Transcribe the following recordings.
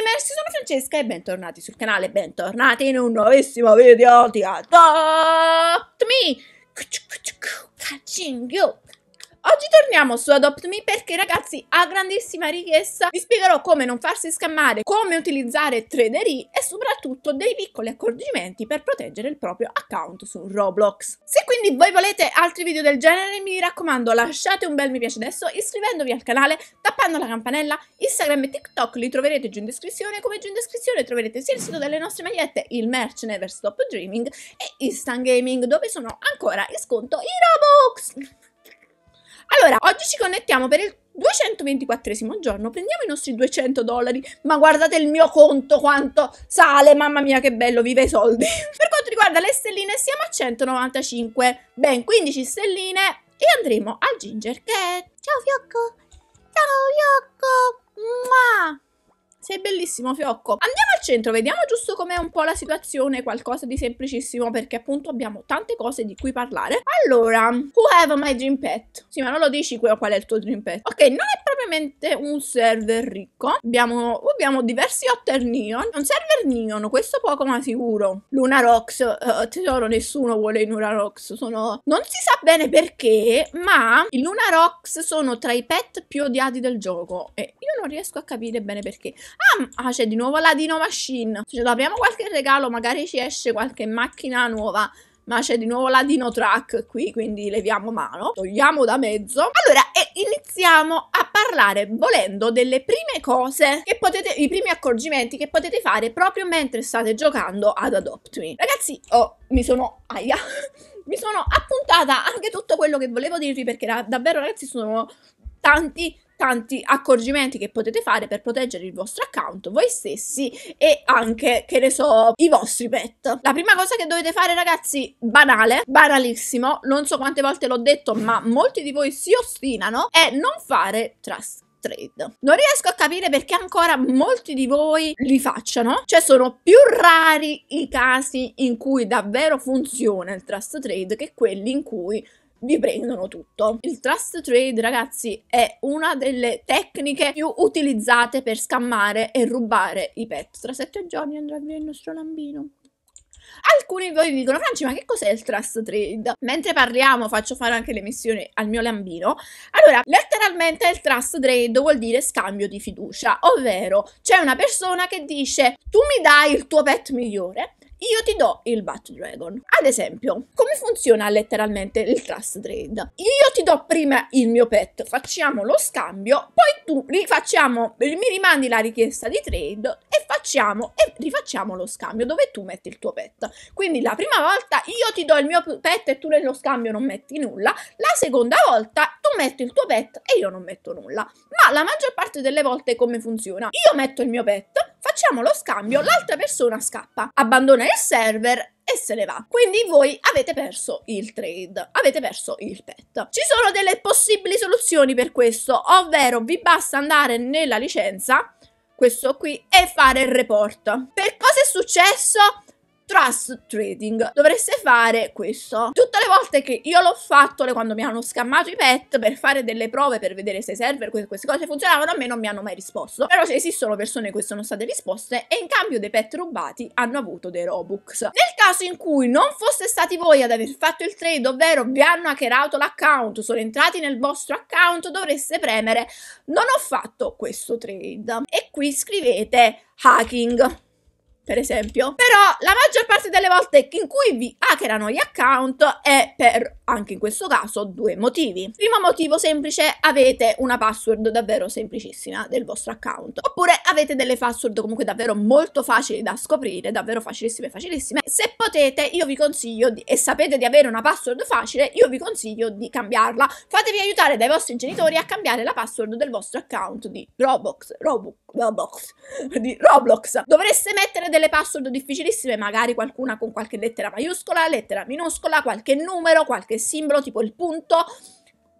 Gamersi, sono Francesca e bentornati sul canale, bentornati in un nuovissimo video di Adopt Me! Oggi torniamo su Adopt Me perché ragazzi a grandissima richiesta vi spiegherò come non farsi scammare, come utilizzare tradery e soprattutto dei piccoli accorgimenti per proteggere il proprio account su Roblox. Se quindi voi volete altri video del genere mi raccomando lasciate un bel mi piace adesso iscrivendovi al canale, tappando la campanella, Instagram e TikTok li troverete giù in descrizione, come giù in descrizione troverete sia il sito delle nostre magliette, il merch Never Stop Dreaming e Instant Gaming dove sono ancora in sconto i Roblox! Allora, oggi ci connettiamo per il 224 giorno, prendiamo i nostri 200 dollari, ma guardate il mio conto quanto sale, mamma mia che bello, vive i soldi. per quanto riguarda le stelline siamo a 195, ben 15 stelline e andremo al Ginger che... Ciao Fiocco! Sei bellissimo Fiocco. Andiamo al centro, vediamo giusto com'è un po' la situazione, qualcosa di semplicissimo perché appunto abbiamo tante cose di cui parlare. Allora, who have my dream pet? Sì, ma non lo dici qual è il tuo dream pet. Ok, non è propriamente un server ricco. Abbiamo, abbiamo diversi otter neon. Un server neon, questo poco ma sicuro. Luna Rocks, uh, tesoro nessuno vuole in Luna Rocks, sono... Non si sa bene perché, ma i Luna Rocks sono tra i pet più odiati del gioco e io non riesco a capire bene perché. Ah, c'è di nuovo la Dino Machine. Ce cioè, l'apriamo qualche regalo, magari ci esce qualche macchina nuova ma c'è di nuovo la Dino Truck qui, quindi leviamo mano, togliamo da mezzo. Allora, e iniziamo a parlare, volendo, delle prime cose che potete, i primi accorgimenti che potete fare proprio mentre state giocando ad Adopt Me. Ragazzi, oh, mi sono... aia... mi sono appuntata anche tutto quello che volevo dirvi perché davvero ragazzi sono tanti tanti accorgimenti che potete fare per proteggere il vostro account voi stessi e anche che ne so i vostri pet la prima cosa che dovete fare ragazzi banale banalissimo non so quante volte l'ho detto ma molti di voi si ostinano è non fare trust trade. Non riesco a capire perché ancora molti di voi li facciano, cioè sono più rari i casi in cui davvero funziona il trust trade che quelli in cui vi prendono tutto. Il trust trade, ragazzi, è una delle tecniche più utilizzate per scammare e rubare i pet. Tra sette giorni andrà via il nostro lambino. Alcuni di voi mi dicono, Franci, ma che cos'è il trust trade? Mentre parliamo, faccio fare anche le missioni al mio lambino. Allora, letteralmente il trust trade vuol dire scambio di fiducia, ovvero c'è una persona che dice, tu mi dai il tuo pet migliore, io ti do il Bat Dragon. Ad esempio, come funziona letteralmente il Trust Trade? Io ti do prima il mio pet, facciamo lo scambio, poi tu rifacciamo, mi rimandi la richiesta di trade facciamo e rifacciamo lo scambio dove tu metti il tuo pet. Quindi la prima volta io ti do il mio pet e tu nello scambio non metti nulla, la seconda volta tu metti il tuo pet e io non metto nulla. Ma la maggior parte delle volte come funziona? Io metto il mio pet, facciamo lo scambio, l'altra persona scappa, abbandona il server e se ne va. Quindi voi avete perso il trade, avete perso il pet. Ci sono delle possibili soluzioni per questo, ovvero vi basta andare nella licenza questo qui e fare il report. Per cosa è successo? trust trading dovreste fare questo. Tutte le volte che io l'ho fatto, quando mi hanno scammato i pet per fare delle prove per vedere se i server queste cose funzionavano, a me non mi hanno mai risposto. Però se esistono persone che sono state risposte e in cambio dei pet rubati hanno avuto dei Robux. Nel caso in cui non foste stati voi ad aver fatto il trade, ovvero vi hanno hackerato l'account, sono entrati nel vostro account, dovreste premere non ho fatto questo trade. E qui scrivete hacking per esempio. Però la maggior parte delle volte in cui vi hackerano gli account è per, anche in questo caso, due motivi. Primo motivo semplice, avete una password davvero semplicissima del vostro account. Oppure avete delle password comunque davvero molto facili da scoprire, davvero facilissime, facilissime. Se potete, io vi consiglio, di, e sapete di avere una password facile, io vi consiglio di cambiarla. Fatevi aiutare dai vostri genitori a cambiare la password del vostro account di Roblox. Roblox. Roblox. Di Roblox. Dovreste mettere delle password difficilissime, magari qualcuna con qualche lettera maiuscola, lettera minuscola, qualche numero, qualche simbolo, tipo il punto,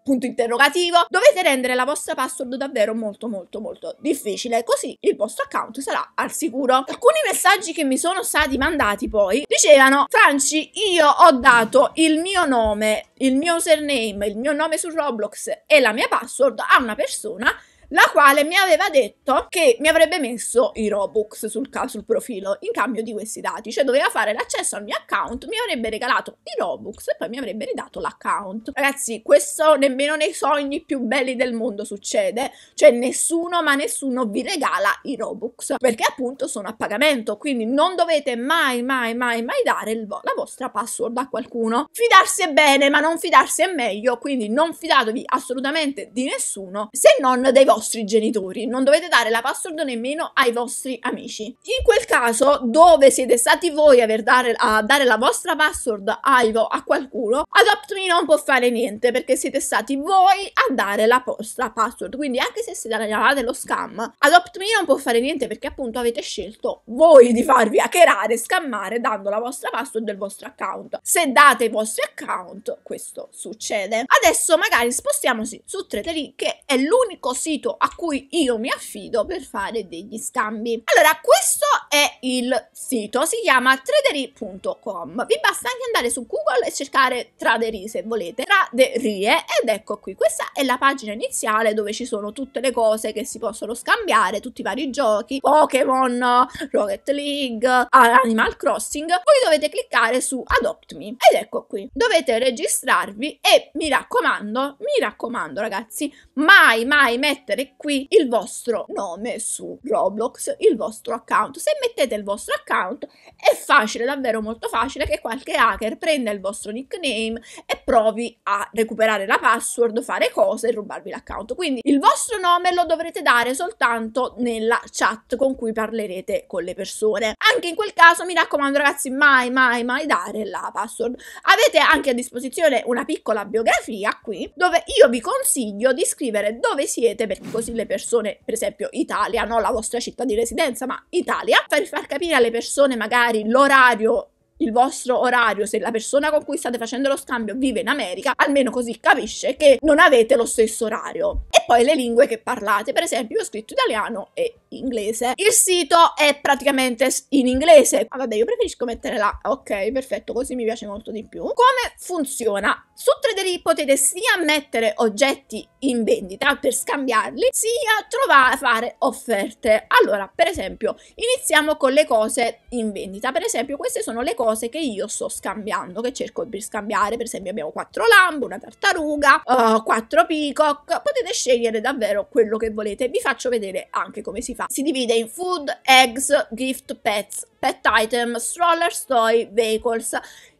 punto interrogativo. Dovete rendere la vostra password davvero molto molto molto difficile, così il vostro account sarà al sicuro. Alcuni messaggi che mi sono stati mandati poi dicevano "Franci, io ho dato il mio nome, il mio username, il mio nome su Roblox e la mia password a una persona la quale mi aveva detto che mi avrebbe messo i Robux sul, sul profilo in cambio di questi dati, cioè doveva fare l'accesso al mio account, mi avrebbe regalato i Robux e poi mi avrebbe ridato l'account. Ragazzi, questo nemmeno nei sogni più belli del mondo succede, cioè nessuno ma nessuno vi regala i Robux perché appunto sono a pagamento, quindi non dovete mai mai mai mai dare vo- la vostra password a qualcuno. Fidarsi è bene, ma non fidarsi è meglio, quindi non fidatevi assolutamente di nessuno se non dei vostri vostri genitori, non dovete dare la password nemmeno ai vostri amici. In quel caso, dove siete stati voi a dare, a dare la vostra password Ivo a qualcuno, AdoptMe non può fare niente perché siete stati voi a dare la vostra password. Quindi anche se siete alla dello scam, AdoptMe non può fare niente perché appunto avete scelto voi di farvi hackerare, scammare dando la vostra password del vostro account. Se date i vostri account, questo succede. Adesso magari spostiamoci su Tretery che è l'unico sito appunto a cui io mi affido per fare degli scambi. Allora, questo è il sito, si chiama tradery.com. Vi basta anche andare su Google e cercare tradery se volete, traderie ed ecco qui. Questa è la pagina iniziale dove ci sono tutte le cose che si possono scambiare, tutti i vari giochi, Pokémon, Rocket League, Animal Crossing. Voi dovete cliccare su Adopt Me ed ecco qui. Dovete registrarvi e mi raccomando, mi raccomando ragazzi, mai mai mettere mettere qui il vostro nome su Roblox, il vostro account. Se mettete il vostro account è facile, davvero molto facile, che qualche hacker prenda il vostro nickname e provi a recuperare la password, fare cose e rubarvi l'account. Quindi il vostro nome lo dovrete dare soltanto nella chat con cui parlerete con le persone. Anche in quel caso mi raccomando ragazzi mai mai mai dare la password. Avete anche a disposizione una piccola biografia qui dove io vi consiglio di scrivere dove siete perché così le persone, per esempio Italia, non la vostra città di residenza, ma Italia, per far capire alle persone magari l'orario il vostro orario, se la persona con cui state facendo lo scambio vive in America, almeno così capisce che non avete lo stesso orario. E poi le lingue che parlate. Per esempio, ho scritto italiano e inglese. Il sito è praticamente in inglese. Ah, vabbè, io preferisco mettere la Ok, perfetto, così mi piace molto di più. Come funziona? Su Tradery potete sia mettere oggetti in vendita per scambiarli, sia trovare, fare offerte. Allora, per esempio, iniziamo con le cose in vendita. Per esempio, queste sono le cose che io sto scambiando, che cerco di scambiare. Per esempio, abbiamo quattro lambe, una tartaruga, uh, quattro peacock. Potete scegliere scegliere davvero quello che volete. Vi faccio vedere anche come si fa. Si divide in food, eggs, gift, pets, pet item, stroller, toy, vehicles.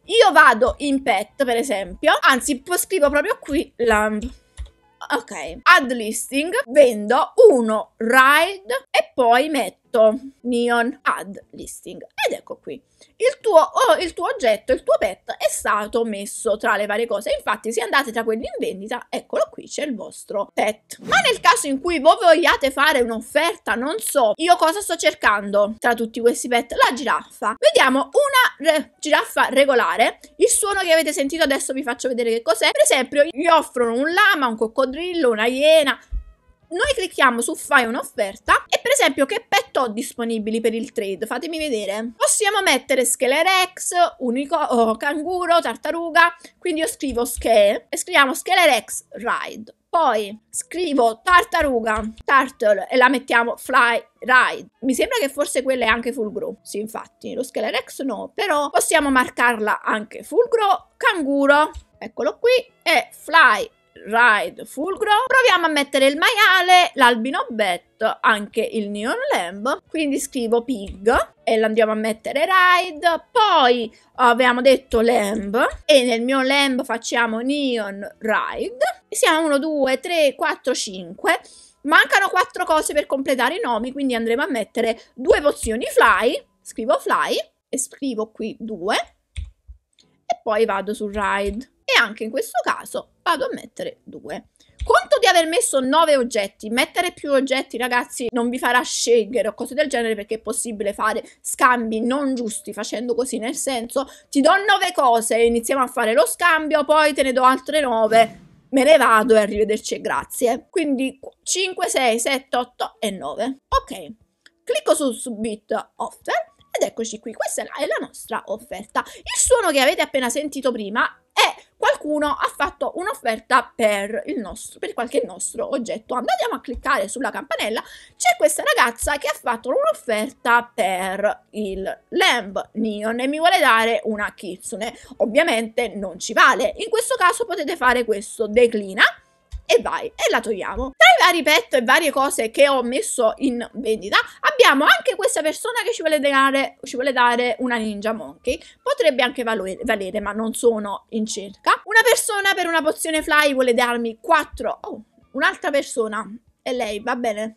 Io vado in pet, per esempio. Anzi, scrivo proprio qui lamp. Ok, add listing, vendo uno ride e poi metto oggetto neon ad listing ed ecco qui il tuo, oh, il tuo oggetto, il tuo pet è stato messo tra le varie cose infatti se andate tra quelli in vendita eccolo qui c'è il vostro pet ma nel caso in cui voi vogliate fare un'offerta non so io cosa sto cercando tra tutti questi pet la giraffa vediamo una re giraffa regolare il suono che avete sentito adesso vi faccio vedere che cos'è per esempio gli offrono un lama un coccodrillo una iena noi clicchiamo su fai un'offerta e per esempio che petto ho disponibili per il trade, fatemi vedere. Possiamo mettere Scheler unico, oh, canguro, tartaruga, quindi io scrivo Scale e scriviamo Scheler Ride. Poi scrivo tartaruga, turtle e la mettiamo fly ride. Mi sembra che forse quella è anche full Sì, infatti, lo Scalerex no, però possiamo marcarla anche full canguro, eccolo qui, e fly Ride Fulgro. Proviamo a mettere il maiale, l'albino Bet, anche il neon lamb. Quindi scrivo pig e lo andiamo a mettere ride. Poi abbiamo detto lamb e nel mio lamb facciamo neon ride. Siamo 1, 2, 3, 4, 5. Mancano 4 cose per completare i nomi, quindi andremo a mettere due pozioni fly. Scrivo fly e scrivo qui 2 e poi vado su ride e anche in questo caso vado a mettere 2. Conto di aver messo 9 oggetti, mettere più oggetti ragazzi non vi farà scegliere o cose del genere perché è possibile fare scambi non giusti facendo così nel senso ti do 9 cose, iniziamo a fare lo scambio, poi te ne do altre 9, me ne vado e arrivederci e grazie. Quindi 5, 6, 7, 8 e 9. Ok, clicco su Submit Offer ed eccoci qui, questa è la nostra offerta. Il suono che avete appena sentito prima è qualcuno ha fatto un'offerta per, il nostro, per qualche nostro oggetto. Andiamo a cliccare sulla campanella, c'è questa ragazza che ha fatto un'offerta per il Lamb Neon e mi vuole dare una Kitsune. Ovviamente non ci vale, in questo caso potete fare questo, declina e vai e la togliamo. Tra i vari pet e varie cose che ho messo in vendita abbiamo anche questa persona che ci vuole dare, ci vuole dare una ninja monkey, potrebbe anche valere, valere ma non sono in cerca. Una persona per una pozione fly vuole darmi 4, oh, un'altra persona è lei, va bene?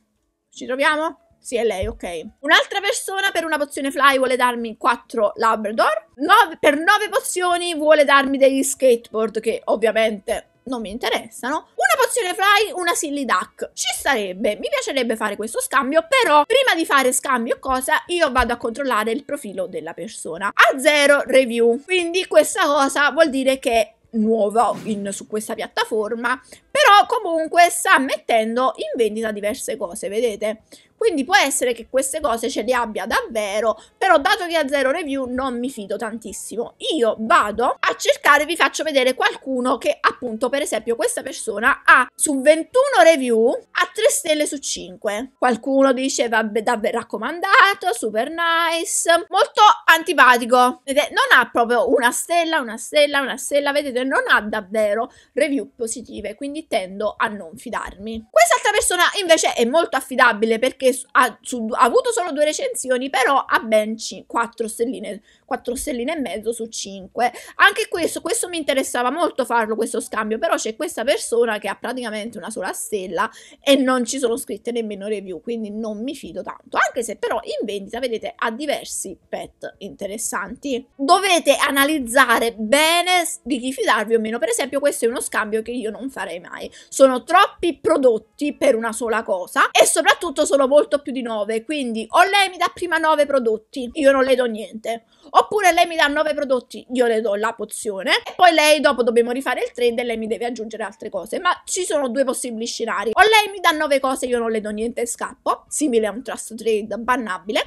Ci troviamo? Sì, è lei, ok. Un'altra persona per una pozione fly vuole darmi 4 Labrador. 9, per 9 pozioni vuole darmi degli skateboard che ovviamente non mi interessano. Una pozione fly, una silly duck. Ci sarebbe, mi piacerebbe fare questo scambio, però prima di fare scambio cosa, io vado a controllare il profilo della persona. A zero review. Quindi questa cosa vuol dire che è nuova in, su questa piattaforma, però comunque sta mettendo in vendita diverse cose, vedete? Quindi può essere che queste cose ce le abbia davvero, però dato che ha zero review non mi fido tantissimo. Io vado a cercare, vi faccio vedere qualcuno che appunto, per esempio, questa persona ha su 21 review a 3 stelle su 5. Qualcuno dice vabbè, davvero raccomandato, super nice, molto antipatico. Vedete, non ha proprio una stella, una stella, una stella, vedete, non ha davvero review positive, quindi tendo tendo a non fidarmi. Quest'altra persona invece è molto affidabile perché ha, su, ha avuto solo due recensioni, però ha ben 4 stelline 4 stelline e mezzo su 5. Anche questo, questo mi interessava molto farlo, questo scambio, però c'è questa persona che ha praticamente una sola stella e non ci sono scritte nemmeno review, quindi non mi fido tanto. Anche se però in vendita, vedete, ha diversi pet interessanti. Dovete analizzare bene di chi fidarvi o meno. Per esempio, questo è uno scambio che io non farei mai. Sono troppi prodotti per una sola cosa e soprattutto sono molto più di 9, quindi o lei mi dà prima 9 prodotti, io non le do niente. O Oppure lei mi dà 9 prodotti, io le do la pozione e poi lei dopo dobbiamo rifare il trade e lei mi deve aggiungere altre cose. Ma ci sono due possibili scenari. O lei mi dà 9 cose, io non le do niente e scappo, simile a un trust trade bannabile.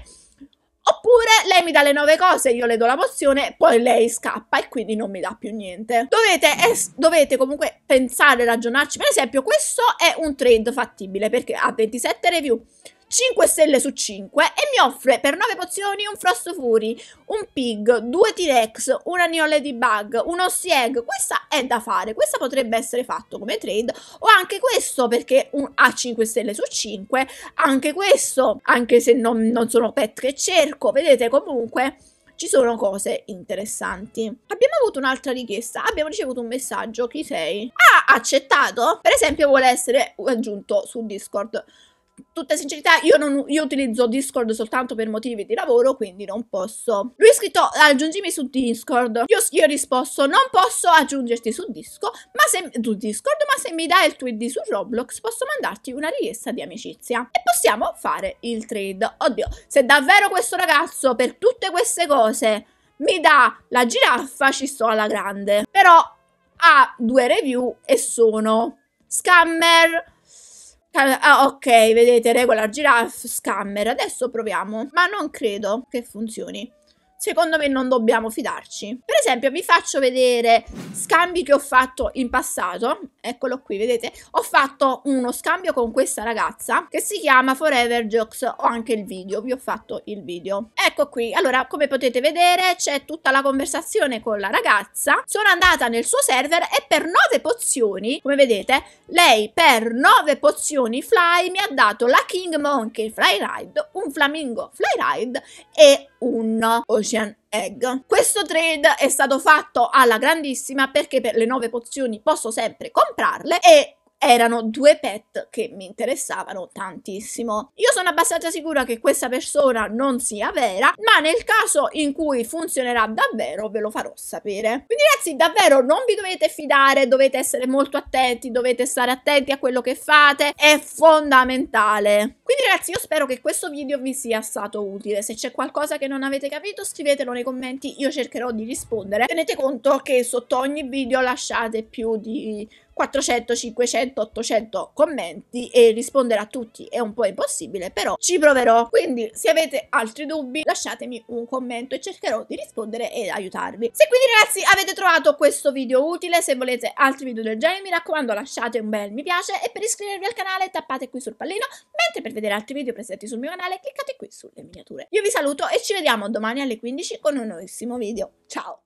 Oppure lei mi dà le nove cose, io le do la pozione, poi lei scappa e quindi non mi dà più niente. Dovete, dovete, comunque pensare, ragionarci. Per esempio, questo è un trade fattibile perché ha 27 review. 5 stelle su 5 e mi offre per 9 pozioni un Frost Fury, un Pig, 2 T-Rex, una Neo Ladybug, uno Sieg. Questa è da fare, questa potrebbe essere fatto come trade o anche questo perché un, ha 5 stelle su 5, anche questo, anche se non, non sono pet che cerco, vedete comunque ci sono cose interessanti. Abbiamo avuto un'altra richiesta, abbiamo ricevuto un messaggio, chi sei? Ha ah, accettato? Per esempio vuole essere aggiunto su Discord tutta sincerità, io, non, io, utilizzo Discord soltanto per motivi di lavoro, quindi non posso. Lui ha scritto aggiungimi su Discord. Io, io ho risposto non posso aggiungerti su, disco, ma se, su Discord, ma se mi dai il tuo ID su Roblox posso mandarti una richiesta di amicizia. E possiamo fare il trade. Oddio, se davvero questo ragazzo per tutte queste cose mi dà la giraffa, ci sto alla grande. Però ha due review e sono scammer Ah, ok, vedete, regola giraffe scammer. Adesso proviamo, ma non credo che funzioni secondo me non dobbiamo fidarci. Per esempio vi faccio vedere scambi che ho fatto in passato, eccolo qui, vedete? Ho fatto uno scambio con questa ragazza che si chiama Forever Jokes, ho anche il video, vi ho fatto il video. Ecco qui, allora come potete vedere c'è tutta la conversazione con la ragazza, sono andata nel suo server e per 9 pozioni, come vedete, lei per 9 pozioni fly mi ha dato la King Monkey Flyride, un flamingo flyride Ride e un Ocean Egg. Questo trade è stato fatto alla grandissima perché per le nuove pozioni posso sempre comprarle e erano due pet che mi interessavano tantissimo. Io sono abbastanza sicura che questa persona non sia vera, ma nel caso in cui funzionerà davvero ve lo farò sapere. Quindi ragazzi, davvero non vi dovete fidare, dovete essere molto attenti, dovete stare attenti a quello che fate, è fondamentale. Quindi ragazzi, io spero che questo video vi sia stato utile. Se c'è qualcosa che non avete capito, scrivetelo nei commenti, io cercherò di rispondere. Tenete conto che sotto ogni video lasciate più di 400, 500, 800 commenti e rispondere a tutti è un po' impossibile, però ci proverò. Quindi se avete altri dubbi lasciatemi un commento e cercherò di rispondere e aiutarvi. Se quindi ragazzi avete trovato questo video utile, se volete altri video del genere mi raccomando lasciate un bel mi piace e per iscrivervi al canale tappate qui sul pallino, mentre per vedere altri video presenti sul mio canale cliccate qui sulle miniature. Io vi saluto e ci vediamo domani alle 15 con un nuovissimo video. Ciao!